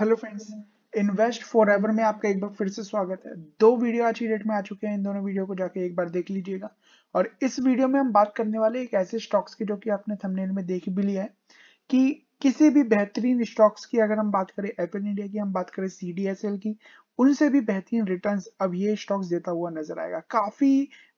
hello friends invest for में आपका एक बार फिर से स्वागत है दो वीडियो आज की डेट में आ चुके हैं इन दोनों वीडियो को जाके एक बार देख लीजिएगा और इस वीडियो में हम बात करने वाले एक ऐसे स्टॉक्स की जो कि आपने थंबनेल में देख भी लिया है कि किसी भी बेहतरीन स्टॉक्स की अगर हम बात करें एपल इंडिया की हम बात करें सी की उनसे भी बेहतरीन रिटर्न अब ये स्टॉक्स देता हुआ नजर आएगा काफी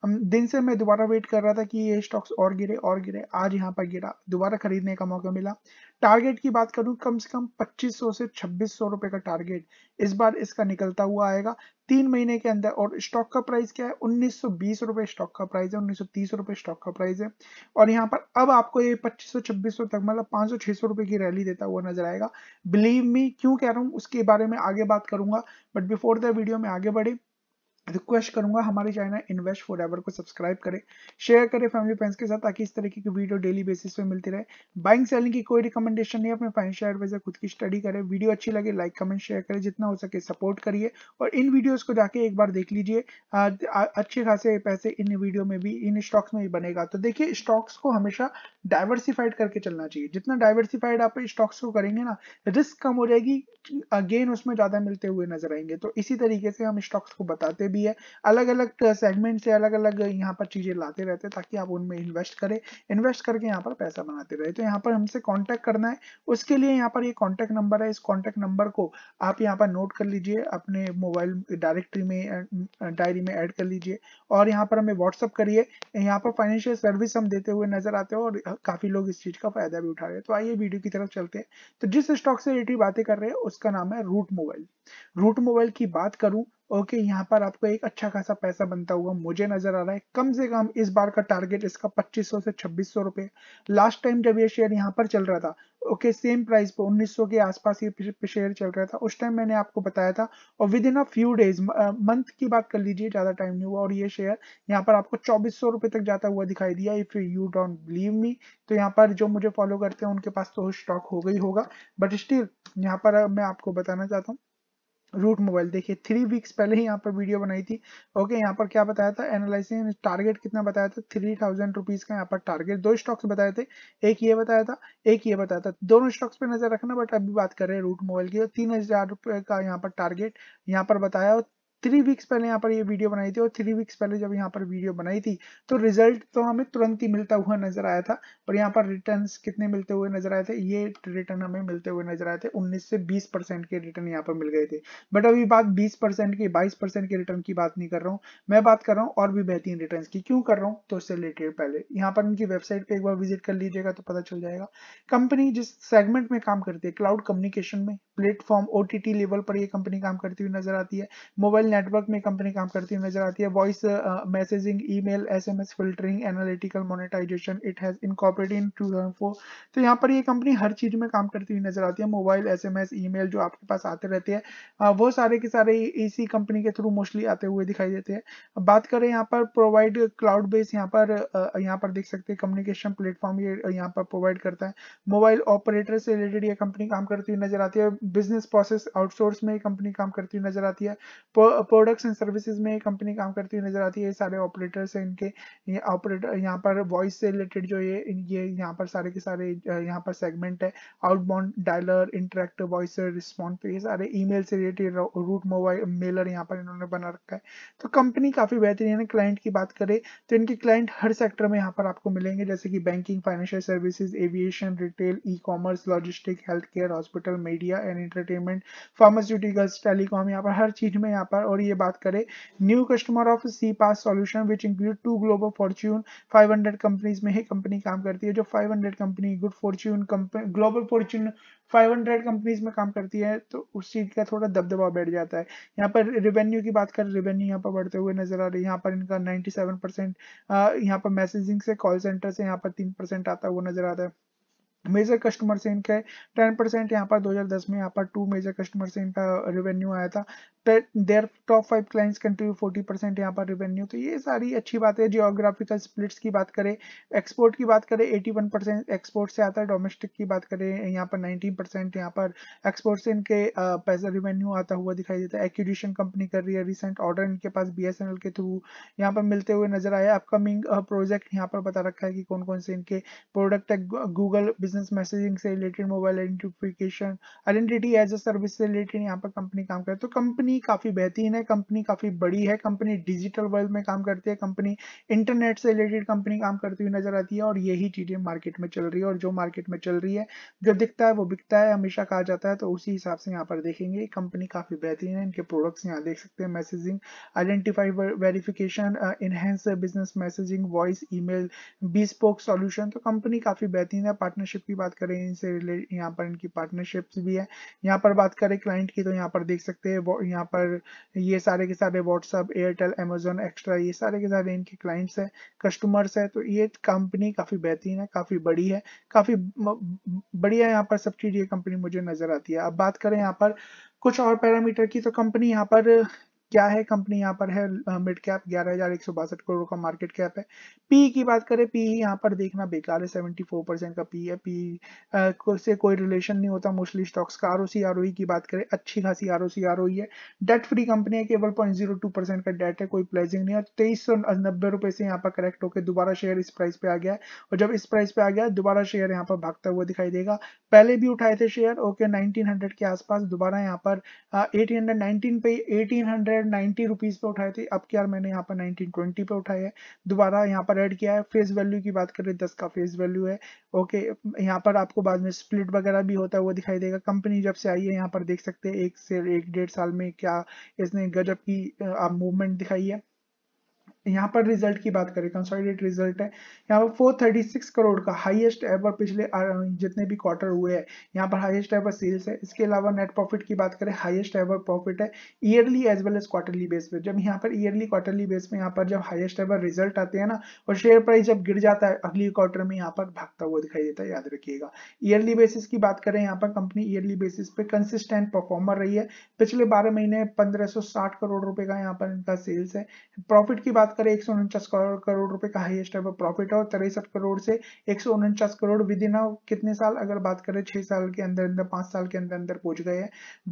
दिन से मैं दोबारा वेट कर रहा था कि ये स्टॉक्स और गिरे और गिरे आज यहाँ पर गिरा दोबारा खरीदने का मौका मिला टारगेट की बात करूं कम से कम 2500 से 2600 रुपए का टारगेट इस बार इसका निकलता हुआ आएगा तीन महीने के अंदर और स्टॉक का प्राइस क्या है उन्नीस रुपए स्टॉक का प्राइस है उन्नीस रुपए स्टॉक का प्राइस है और यहाँ पर अब आपको ये 2500 2600 तक मतलब 500 600 रुपए की रैली देता हुआ नजर आएगा बिलीव मी क्यों कह रहा हूँ उसके बारे में आगे बात करूंगा बट बिफोर द वीडियो में आगे बढ़े रिक्वेस्ट करूंगा हमारे चैनल इन्वेस्ट फॉर एवर को सब्सक्राइब करें शेयर करें फैमिली फ्रेंड्स के साथ ताकि इस तरीके की वीडियो डेली बेसिस पे मिलती रहे बाइंग सेलिंग की कोई रिकमेंडेशन नहीं अपने फाइनेंशियल एडवाइजर खुद की स्टडी करें वीडियो अच्छी लगे लाइक कमेंट शेयर करें जितना हो सके सपोर्ट करिए और इन वीडियोज को जाके एक बार देख लीजिए अच्छे खासे पैसे इन वीडियो में भी इन स्टॉक्स में भी बनेगा तो देखिए स्टॉक्स को हमेशा डायवर्सिफाइड करके चलना चाहिए जितना डाइवर्सिफाइड आप स्टॉक्स को करेंगे ना रिस्क कम हो जाएगी अगेन उसमें ज्यादा मिलते हुए नजर आएंगे तो इसी तरीके से हम स्टॉक्स को बताते भी है अलग अलग सेगमेंट से अलग अलग यहाँ पर चीजें लाते रहते हैं ताकि आप उनमें इन्वेस्ट करें इन्वेस्ट करके यहाँ पर पैसा बनाते रहे तो यहाँ पर हमसे कॉन्टेक्ट करना है उसके लिए यहाँ पर ये यह नंबर है इस कॉन्टेक्ट नंबर को आप यहाँ पर नोट कर लीजिए अपने मोबाइल डायरेक्टरी में डायरी में एड कर लीजिए और यहाँ पर हमें व्हाट्सअप करिए यहाँ पर फाइनेंशियल सर्विस हम देते हुए नजर आते हैं और काफी लोग इस चीज का फायदा भी उठा रहे हैं तो आइए वीडियो की तरफ चलते हैं तो जिस स्टॉक से रिलेटेड बातें कर रहे हैं उसका नाम है रूट मोबाइल रूट मोबाइल की बात करूं ओके यहाँ पर आपको एक अच्छा खासा पैसा बनता हुआ मुझे नजर आ रहा है कम से कम इस बार का टारगेट इसका 2500 से 2600 रुपए लास्ट टाइम जब ये शेयर यहाँ पर चल रहा था ओके सेम प्राइस पे 1900 के आसपास ये शेयर चल रहा था उस टाइम मैंने आपको बताया था और within a few days month की बात कर लीजिए ज्यादा टाइम नहीं हुआ और ये शेयर यहाँ पर आपको चौबीस सौ रुपए तक जाता हुआ दिखाई दिया if you don't believe me तो यहाँ पर जो मुझे फॉलो करते हैं उनके पास तो स्टॉक हो गई होगा बट स्टिल यहाँ पर मैं आपको बताना चाहता हूँ रूट मोबाइल देखिए थ्री वीक्स पहले ही यहाँ पर वीडियो बनाई थी ओके यहाँ पर क्या बताया था एनालिसिंग टारगेट कितना बताया था थ्री थाउजेंड रुपीज का यहाँ पर टारगेट दो स्टॉक्स बताए थे एक ये बताया था एक ये बताया था दोनों स्टॉक्स पे नजर रखना बट अभी बात कर रहे हैं रूट मोबाइल की तीन हजार रुपए का यहाँ पर टारगेट यहाँ पर बताया और थ्री वीक्स पहले यहाँ पर ये वीडियो बनाई थी और थ्री वीक्स पहले जब यहाँ पर वीडियो बनाई थी तो रिजल्ट तो हमें तुरंत ही मिलता हुआ नजर आया था पर यहाँ पर रिटर्न कितने मिलते हुए नजर आए थे ये रिटर्न हमें मिलते हुए नजर आए थे उन्नीस से बीस के रिटर्न यहाँ पर मिल गए थे बट अभी बात बीस की बाईस के रिटर्न की बात नहीं कर रहा हूँ मैं बात कर रहा हूँ और भी बेहतरीन रिटर्न की क्यों कर रहा हूँ तो उससे रिलेटेड पहले यहाँ पर इनकी वेबसाइट पर एक बार विजिट कर लीजिएगा तो पता चल जाएगा कंपनी जिस सेगमेंट में काम करती है क्लाउड कम्युनिकेशन में प्लेटफॉर्म ओटीटी लेवल पर ये कंपनी काम करती हुई नजर आती है मोबाइल नेटवर्क में कंपनी काम करती हुई नजर आती है voice messaging email SMS filtering analytical monetisation it has incorporated in 2004 तो यहाँ पर ये कंपनी हर चीज में काम करती हुई नजर आती है मोबाइल एसएमएस ईमेल जो आपके पास आते रहते हैं uh, वो सारे के सारे इसी कंपनी के थ्रू मोस्टली आते हुए दिखाई देते हैं बात करें यहाँ पर प्रोवाइड क्लाउड बेस यहाँ पर uh, यहाँ पर देख सकते हैं कम्युनिकेशन प्लेटफॉर्म ये uh, यहाँ पर प्रोवाइड करता है मोबाइल ऑपरेटर से रिलेटेड ये कंपनी काम करती हुई नजर आती है बिजनेस प्रोसेस आउटसोर्स में कंपनी काम करती हुई नजर आती है प्रोडक्ट्स एंड सर्विसेज में कंपनी काम करती हुई नजर आती है सारे ऑपरेटर्स हैं इनके ये ऑपरेटर यहाँ पर वॉइस से रिलेटेड जो ये ये यहाँ पर सारे के सारे यहाँ पर सेगमेंट है outbound dialler interact voice response तो ये सारे ईमेल से रिलेटेड रूट मोबाइल मेलर यहाँ पर इन्होंने बना रखा है तो कंपनी काफ़ी बेहतरीन है क्लाइंट की बात करें तो इनके क्लाइंट हर सेक्टर में यहाँ पर आपको मिलेंगे जैसे कि banking financial services aviation retail e commerce logistic health care hospital media and entertainment pharmaceuticals telecom यहाँ पर हर चीज में यहाँ पर और ये बात करें new customer of C pass solution which include two global Fortune 500 companies में ही कंपनी काम करती है जो 500 company good Fortune global Fortune 500 companies में काम करती है तो उस चीज का थोड़ा दबदबा बैठ जाता है यहाँ पर रेवेन्यू की बात कर रेवेन्यू यहाँ पर बढ़ते हुए नजर आ रही है यहाँ पर इनका 97 परसेंट यहाँ पर मैसेजिंग से कॉल सेंटर से यहाँ पर 3 परसेंट आता हुआ नजर आता है मेजर कस्टमर से इनका टेन परसेंट यहाँ पर 2010 में यहाँ पर टू मेजर कस्टमर से इनका रिवेन्यू आया था there top five clients contribute forty percent यहाँ पर रेवेन्यू तो ये सारी अच्छी बात है जियोग्राफिकल स्प्लिट्स की बात करें एक्सपोर्ट की बात करें एटी वन परसेंट एक्सपोर्ट से आता है डोमेस्टिक की बात करें यहाँ पर नाइनटीन परसेंट यहाँ पर एक्सपोर्ट से इनके पैसा रिवेन्यू आता हुआ दिखाई देता है एक्यूडिशन कंपनी कर रही है रिसेंट ऑर्डर इनके पास बी के थ्रू यहाँ पर मिलते हुए नजर आया अपकमिंग प्रोजेक्ट यहाँ पर बता रखा है कि कौन कौन से इनके प्रोडक्ट है गूगल बिजनेस बिजनेस मैसेजिंग से related mobile identification identity as a service से रिलेटेड यहाँ पर कंपनी काम करती है तो कंपनी काफ़ी बेहतरीन है कंपनी काफ़ी बड़ी है कंपनी डिजिटल वर्ल्ड में काम करती है कंपनी इंटरनेट से रिलेटेड कंपनी काम करती हुई नजर आती है और यही चीज़ें मार्केट में चल रही है और जो मार्केट में चल रही है जो दिखता है वो बिकता है हमेशा कहा जाता है तो उसी हिसाब से यहाँ पर देखेंगे कंपनी काफ़ी बेहतरीन है इनके प्रोडक्ट्स यहाँ देख सकते हैं messaging identify verification enhance business messaging voice email spoke solution तो कंपनी काफ़ी बेहतरीन है पार्टनरशिप पार्टनरशिप की बात करें इनसे रिलेटेड यहाँ पर इनकी पार्टनरशिप भी है यहाँ पर बात करें क्लाइंट की तो यहाँ पर देख सकते हैं यहाँ पर ये सारे के सारे व्हाट्सअप एयरटेल अमेजोन एक्स्ट्रा ये सारे के सारे इनके क्लाइंट्स है कस्टमर्स है तो ये कंपनी काफ़ी बेहतरीन है काफ़ी बड़ी है काफ़ी बढ़िया यहाँ पर सब चीज़ ये कंपनी मुझे नज़र आती है अब बात करें यहाँ पर कुछ और पैरामीटर की तो कंपनी यहाँ पर क्या है कंपनी यहाँ पर है मिड कैप ग्यारह हजार एक सौ बासठ करोड़ का मार्केट कैप है पी की बात करें पी यहाँ पर देखना बेकार है सेवेंटी फोर परसेंट का पी है पी को से कोई रिलेशन नहीं होता मोस्टली स्टॉक्स का आरओसी आरओई e की बात करें अच्छी खासी आरओसी आरओई e है डेट फ्री कंपनी है केवल पॉइंट जीरो टू परसेंट का डेट है कोई प्लेजिंग नहीं है तेईस सौ नब्बे रुपए से यहाँ पर करेक्ट होकर दोबारा शेयर इस प्राइस पे आ गया है और जब इस प्राइस पे आ गया दोबारा शेयर यहाँ पर भागता हुआ दिखाई देगा पहले भी उठाए थे शेयर ओके नाइनटीन के आसपास दोबारा यहाँ पर एटीन पे एटीन हंड्रेड नाइन्टी रुपीज पे उठाए थे अब क्या मैंने यहाँ पर नाइनटीन ट्वेंटी पे उठाया है दोबारा यहाँ पर ऐड किया है फेस वैल्यू की बात करें दस का फेस वैल्यू है ओके यहाँ पर आपको बाद में स्प्लिट वगैरह भी होता है वो दिखाई देगा कंपनी जब से आई है यहाँ पर देख सकते हैं एक से एक डेढ़ साल में क्या इसने गजब की मूवमेंट दिखाई है यहाँ पर रिजल्ट की बात करें कंसोलिडेट रिजल्ट है यहाँ पर 436 करोड़ का हाईएस्ट एवर पिछले जितने भी क्वार्टर हुए हैं यहाँ पर हाईएस्ट एवर सेल्स है इसके अलावा नेट प्रॉफिट की बात करें हाईएस्ट एवर प्रॉफिट है yearly as well as quarterly base पे जब यहाँ पर ईयरली क्वार्टरली बेस पे यहाँ पर जब हाइएस्ट एवर रिजल्ट आते हैं ना और शेयर प्राइस जब गिर जाता है अगली क्वार्टर में यहाँ पर भागता हुआ दिखाई देता है याद रखिएगा ईयरली बेसिस की बात करें यहाँ पर कंपनी ईयरली बेसिस पे कंसिस्टेंट परफॉर्मर रही है पिछले बारह महीने पंद्रह करोड़ रुपए का यहाँ पर इनका सेल्स है प्रॉफिट की बात करें एक करोड़ करोड़ रुपए का हाईएस्ट एवर प्रॉफिट और तिरसठ करोड़ से एक करोड़ विद इन कितने साल अगर बात करें छह साल के अंदर अंदर पांच साल के अंदर अंदर पहुंच गए हैं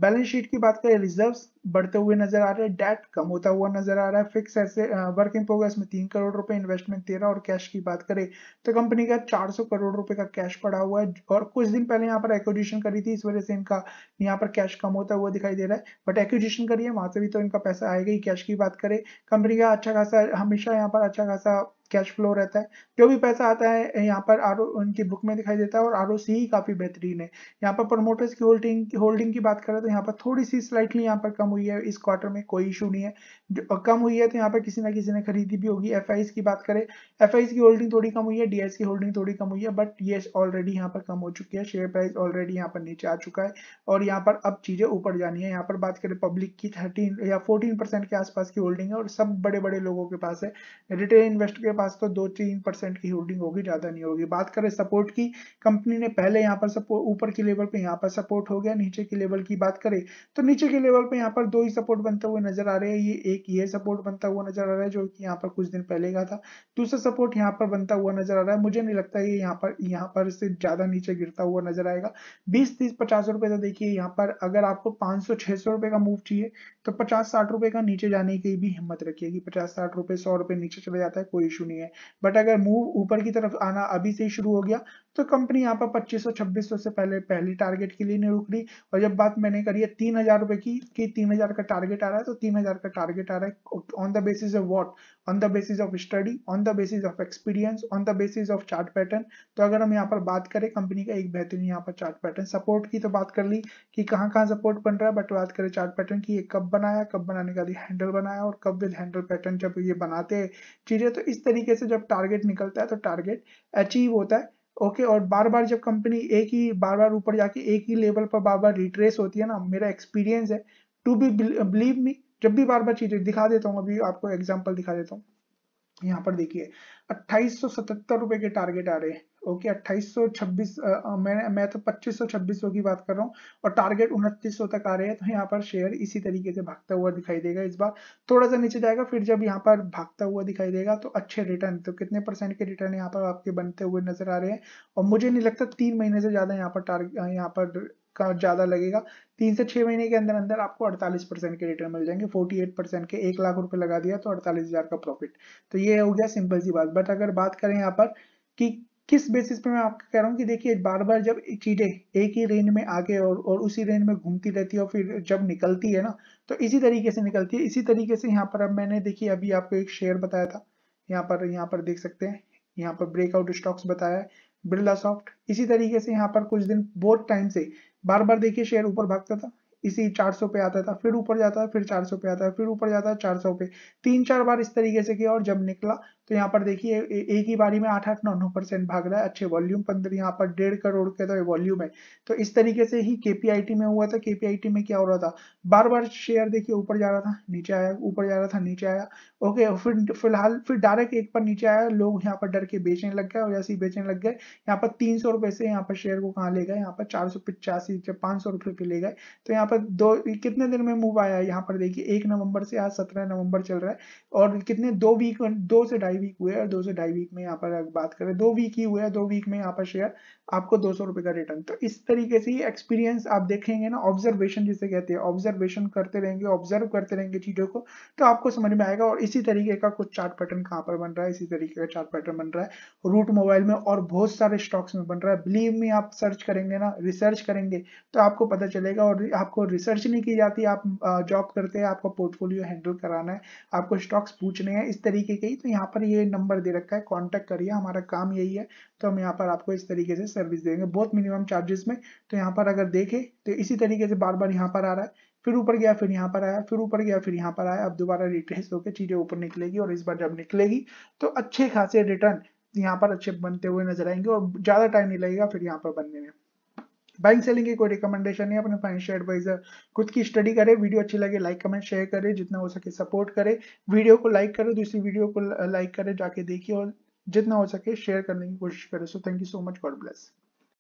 बैलेंस शीट की बात करें रिजर्व बढ़ते हुए नजर आ रहे हैं डेट कम होता हुआ नजर आ रहा है फिक्स ऐसे वर्क इन प्रोग्रेस में तीन करोड़ रुपए इन्वेस्टमेंट तेरह और कैश की बात करें तो कंपनी का 400 करोड़ रुपए का कैश पड़ा हुआ है और कुछ दिन पहले यहाँ पर एक्विजिशन करी थी इस वजह से इनका यहाँ पर कैश कम होता हुआ दिखाई दे रहा है बट एक्विजिशन करिए वहां से भी तो इनका पैसा आएगा ही कैश की बात करें कंपनी का अच्छा खासा हमेशा यहाँ पर अच्छा खासा कैश फ्लो रहता है जो भी पैसा आता है यहाँ पर आर उनकी बुक में दिखाई देता है और आर ही काफी बेहतरीन है यहाँ पर प्रमोटर्स की होल्डिंग होल्डिंग की बात करें तो यहाँ पर थोड़ी सी स्लाइटली यहाँ पर कम हुई है इस क्वार्टर में कोई इशू नहीं है जो कम हुई है तो यहाँ पर किसी ना किसी ने खरीदी भी होगी एफ की बात करें एफ की होल्डिंग थोड़ी कम हुई है डी की होल्डिंग थोड़ी कम हुई है बट ये ऑलरेडी यहाँ पर कम हो चुकी है शेयर प्राइस ऑलरेडी यहाँ पर नीचे आ चुका है और यहाँ पर अब चीजें ऊपर जानी है यहाँ पर बात करें पब्लिक की थर्टीन या फोर्टीन के आसपास की होल्डिंग है और सब बड़े बड़े लोगों के पास है रिटेल इन्वेस्टर के पास तो दो तीन परसेंट की होल्डिंग होगी ज्यादा नहीं होगी बात करें सपोर्ट की कंपनी ने पहले यहाँ पर सपोर्ट ऊपर के लेवल पे यहाँ पर सपोर्ट हो गया नीचे के लेवल की बात करें तो नीचे के लेवल पे यहाँ पर दो ही सपोर्ट बनते हुए नजर आ रहे हैं ये एक ये सपोर्ट बनता हुआ नजर आ रहा है जो की यहाँ पर कुछ दिन पहले का था दूसरा सपोर्ट यहाँ पर बनता हुआ नजर आ रहा है मुझे नहीं लगता ये यहाँ पर यहाँ पर से ज्यादा नीचे गिरता हुआ नजर आएगा बीस तीस पचास रुपए तो देखिए यहाँ पर अगर आपको पांच सौ छह सौ रुपए का मूव चाहिए तो पचास साठ रुपए का नीचे जाने की भी हिम्मत रखिएगी पचास साठ रुपए सौ रुपए नीचे चले जाता है कोई इशू करनी है बट अगर मूव ऊपर की तरफ आना अभी से शुरू हो गया तो कंपनी यहाँ पर पच्चीस सौ छब्बीस सौ से पहले पहली टारगेट के लिए नहीं रुक रही और जब बात मैंने करी है तीन हजार रुपए की कि तीन हजार का टारगेट आ रहा है तो तीन हजार का टारगेट आ रहा है on the basis of what on the basis of study on the basis of experience on the basis of chart pattern तो अगर हम यहाँ पर बात करें कंपनी का एक बेहतरीन यहाँ पर चार्ट पैटर्न सपोर्ट की तो बात कर ली कि कहाँ कहाँ सपोर्ट बन रहा है बट बात करें चार्ट पैटर्न की ये कब बनाया कब बनाने का हैंडल बनाया और कब विल हैंडल पैटर्न जब ये बनाते हैं चीजें तो इस तरीके से जब टारगेट निकलता है तो टारगेट अचीव होता है ओके और बार बार जब कंपनी एक ही बार बार ऊपर जाके एक ही लेवल पर बार बार रिट्रेस होती है ना मेरा एक्सपीरियंस है टू बी बिलीव मी जब भी बार बार चीजें दिखा देता हूँ अभी आपको एग्जाम्पल दिखा देता हूँ यहाँ पर देखिए अट्ठाईस सौ रुपए के टारगेट आ रहे हैं ओके अट्ठाईस सौ छब्बीस मैं मैं तो पच्चीस सौ छब्बीस सौ की बात कर रहा हूँ और टारगेट उनतीस सौ तक आ रहे हैं तो यहाँ पर शेयर इसी तरीके से भागता हुआ दिखाई देगा इस बार थोड़ा सा नीचे जाएगा फिर जब यहाँ पर भागता हुआ दिखाई देगा तो अच्छे रिटर्न तो कितने परसेंट के रिटर्न यहाँ पर आपके बनते हुए नजर आ रहे हैं और मुझे नहीं लगता तीन महीने से ज्यादा यहाँ पर टारगेट यहाँ पर का ज्यादा लगेगा तीन से छह महीने के अंदर अंदर आपको 48 परसेंट के रिटर्न मिल जाएंगे 48 परसेंट के एक लाख रुपए लगा दिया तो अड़तालीस हजार का प्रॉफिट तो ये हो गया सिंपल सी बात बट अगर बात करें यहाँ पर कि किस बेसिस पे मैं आपको कह रहा हूँ कि देखिए बार बार जब चीटे एक ही रेंज में आगे और और उसी रेंज में घूमती रहती है और फिर जब निकलती है ना तो इसी तरीके से निकलती है इसी तरीके से यहाँ पर अब मैंने देखिए अभी आपको एक शेयर बताया था यहाँ पर यहाँ पर देख सकते हैं यहाँ पर ब्रेकआउट स्टॉक्स बताया बिरला सॉफ्ट इसी तरीके से यहाँ पर कुछ दिन बहुत टाइम से बार बार देखिए शेयर ऊपर भागता था इसी 400 पे आता था फिर ऊपर जाता था फिर 400 पे आता था फिर ऊपर जाता था 400 पे तीन चार बार इस तरीके से किया और जब निकला तो यहाँ पर देखिए एक ही बारी में आठ आठ नौ नौ परसेंट भाग रहा है अच्छे वॉल्यूम पंद्रह यहाँ पर डेढ़ करोड़ के तो वॉल्यूम है तो इस तरीके से ही केपीआईटी में हुआ था केपीआईटी में क्या हो रहा था बार बार शेयर देखिए ऊपर जा रहा था नीचे आया ऊपर जा रहा था नीचे आया ओके फिर फिलहाल फिर डायरेक्ट एक पर नीचे आया लोग यहाँ पर डर के बेचने लग गए और जैसे ही बेचने लग गए यहाँ पर तीन सौ रुपए से यहाँ पर शेयर को कहाँ ले गए यहाँ पर चार सौ पिचासी पांच सौ रुपए के ले गए तो यहाँ पर दो कितने दिन में मूव आया यहाँ पर देखिए एक नवंबर से आज सत्रह नवंबर चल रहा है और कितने दो वीक दो से ढाई वीक हुए और दो से ढाई वीक में यहाँ पर बात करें दो वीक ही हुए दो वीक में यहाँ पर शेयर आपको दो सौ रुपए का रिटर्न तो इस तरीके से एक्सपीरियंस आप देखेंगे ना ऑब्जर्वेशन जिसे कहते हैं ऑब्जर्वेशन करते रहेंगे ऑब्जर्व करते रहेंगे चीजों को तो आपको समझ में आएगा और इसी तरीके का कुछ चार्ट पैटर्न कहाँ पर बन रहा है इसी तरीके का चार्ट पैटर्न बन रहा है रूट मोबाइल में और बहुत सारे स्टॉक्स में बन रहा है बिलीव में आप सर्च करेंगे ना रिसर्च करेंगे तो आपको पता चलेगा और आपको रिसर्च नहीं की जाती आप जॉब करते हैं आपका पोर्टफोलियो हैंडल कराना है आपको स्टॉक्स पूछने हैं इस तरीके के ही तो यहाँ पर ये नंबर दे रखा है कॉन्टेक्ट करिए हमारा काम यही है तो हम यहाँ पर आपको इस तरीके से सर्विस देंगे बहुत मिनिमम चार्जेस में तो यहाँ पर अगर देखें तो इसी तरीके से बार बार यहाँ पर आ रहा है फिर ऊपर गया फिर यहाँ पर आया फिर ऊपर गया फिर यहाँ पर आया अब दोबारा रिट्रेस होकर चीज़ें ऊपर निकलेगी और इस बार जब निकलेगी तो अच्छे खासे रिटर्न यहाँ पर अच्छे बनते हुए नजर आएंगे और ज़्यादा टाइम नहीं लगेगा फिर यहाँ पर बनने में बाइंग सेलिंग की कोई रिकमेंडेशन है अपने फाइनेंशियल एडवाइजर खुद की स्टडी करें वीडियो अच्छी लगे लाइक कमेंट शेयर करें जितना हो सके सपोर्ट करें वीडियो को लाइक करें दूसरी वीडियो को लाइक करें जाके देखिए और जितना हो सके शेयर करने की कोशिश करें so thank you so much God bless